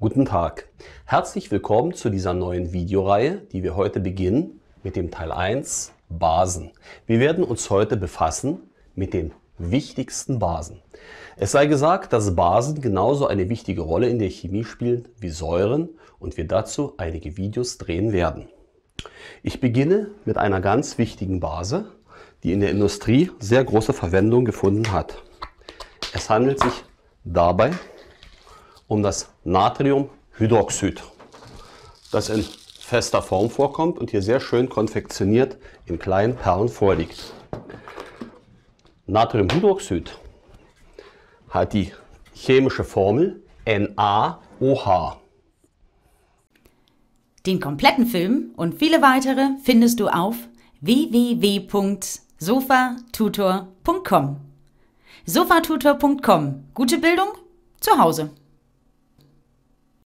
Guten Tag. Herzlich willkommen zu dieser neuen Videoreihe, die wir heute beginnen mit dem Teil 1 Basen. Wir werden uns heute befassen mit den wichtigsten Basen. Es sei gesagt, dass Basen genauso eine wichtige Rolle in der Chemie spielen wie Säuren und wir dazu einige Videos drehen werden. Ich beginne mit einer ganz wichtigen Base, die in der Industrie sehr große Verwendung gefunden hat. Es handelt sich dabei um das Natriumhydroxid, das in fester Form vorkommt und hier sehr schön konfektioniert in kleinen Perlen vorliegt. Natriumhydroxid hat die chemische Formel NaOH. Den kompletten Film und viele weitere findest du auf www.sofatutor.com. Sofatutor.com. Gute Bildung zu Hause.